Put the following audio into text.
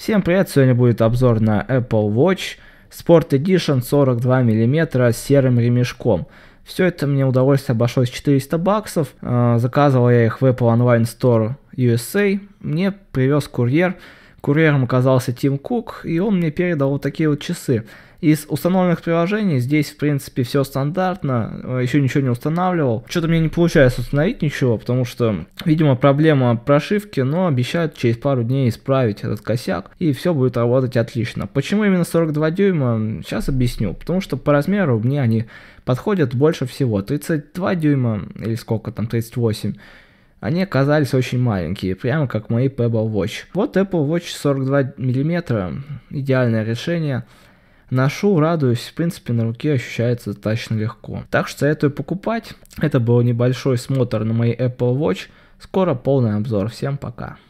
Всем привет, сегодня будет обзор на Apple Watch Sport Edition 42 мм с серым ремешком. Все это мне удовольствие обошлось 400 баксов. А, заказывал я их в Apple Online Store USA. Мне привез курьер Курьером оказался Тим Кук, и он мне передал вот такие вот часы. Из установленных приложений здесь, в принципе, все стандартно, а, еще ничего не устанавливал. Что-то мне не получается установить ничего, потому что, видимо, проблема прошивки, но обещают через пару дней исправить этот косяк, и все будет работать отлично. Почему именно 42 дюйма, сейчас объясню. Потому что по размеру мне они подходят больше всего. 32 дюйма, или сколько там, 38 они оказались очень маленькие, прямо как мои Pebble Watch. Вот Apple Watch 42 мм, идеальное решение. Ношу, радуюсь, в принципе, на руке ощущается достаточно легко. Так что советую покупать. Это был небольшой смотр на мои Apple Watch. Скоро полный обзор. Всем пока.